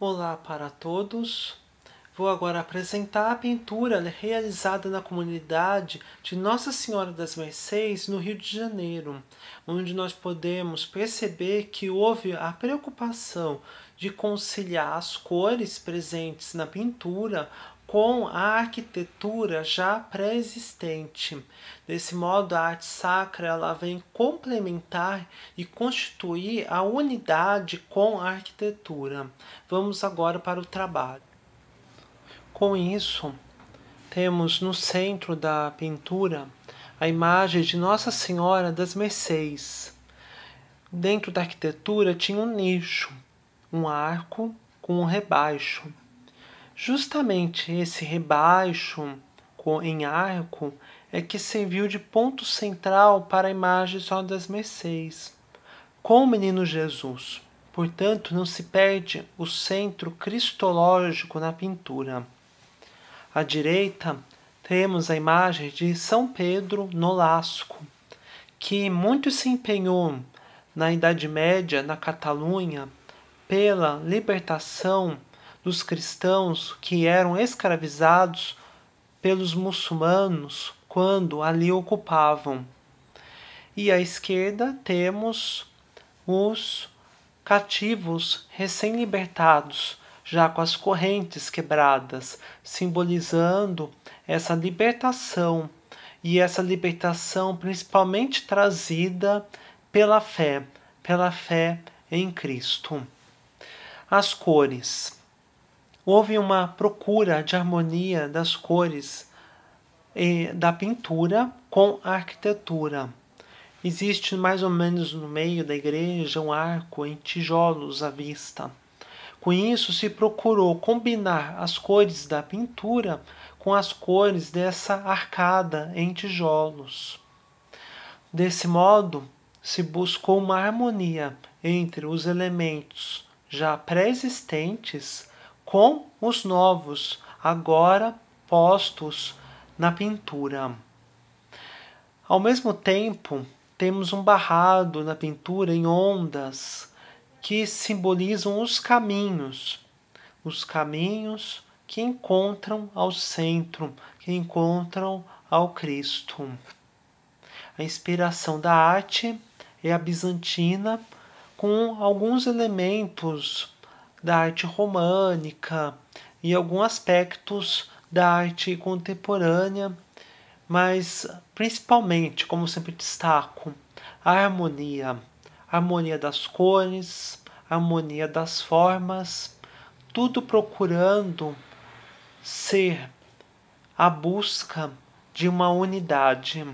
Olá para todos. Vou agora apresentar a pintura né, realizada na comunidade de Nossa Senhora das Mercês, no Rio de Janeiro, onde nós podemos perceber que houve a preocupação de conciliar as cores presentes na pintura com a arquitetura já pré-existente. Desse modo, a arte sacra ela vem complementar e constituir a unidade com a arquitetura. Vamos agora para o trabalho. Com isso, temos no centro da pintura a imagem de Nossa Senhora das Mercês. Dentro da arquitetura tinha um nicho, um arco com um rebaixo. Justamente esse rebaixo em arco é que serviu de ponto central para a imagem só das Mercês, com o menino Jesus. Portanto, não se perde o centro cristológico na pintura. À direita, temos a imagem de São Pedro Nolasco, que muito se empenhou na Idade Média na Catalunha pela libertação dos cristãos que eram escravizados pelos muçulmanos quando ali ocupavam. E à esquerda temos os cativos recém-libertados já com as correntes quebradas, simbolizando essa libertação e essa libertação principalmente trazida pela fé, pela fé em Cristo. As cores. Houve uma procura de harmonia das cores da pintura com a arquitetura. Existe mais ou menos no meio da igreja um arco em tijolos à vista. Com isso, se procurou combinar as cores da pintura com as cores dessa arcada em tijolos. Desse modo, se buscou uma harmonia entre os elementos já pré-existentes com os novos, agora postos na pintura. Ao mesmo tempo, temos um barrado na pintura em ondas que simbolizam os caminhos, os caminhos que encontram ao centro, que encontram ao Cristo. A inspiração da arte é a bizantina, com alguns elementos da arte românica e alguns aspectos da arte contemporânea, mas principalmente, como sempre destaco, a harmonia harmonia das cores, harmonia das formas, tudo procurando ser a busca de uma unidade.